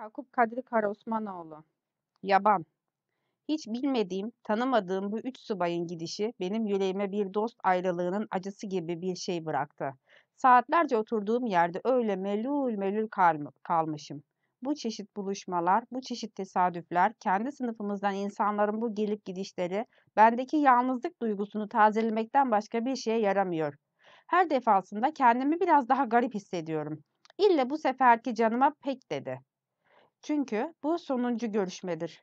Yakup Kadri Karaosmanoğlu Yaban Hiç bilmediğim, tanımadığım bu üç subayın gidişi benim yüreğime bir dost ayrılığının acısı gibi bir şey bıraktı. Saatlerce oturduğum yerde öyle melul melul kalmışım. Bu çeşit buluşmalar, bu çeşit tesadüfler, kendi sınıfımızdan insanların bu gelip gidişleri bendeki yalnızlık duygusunu tazelemekten başka bir şeye yaramıyor. Her defasında kendimi biraz daha garip hissediyorum. İlle bu seferki canıma pek dedi.'' Çünkü bu sonuncu görüşmedir.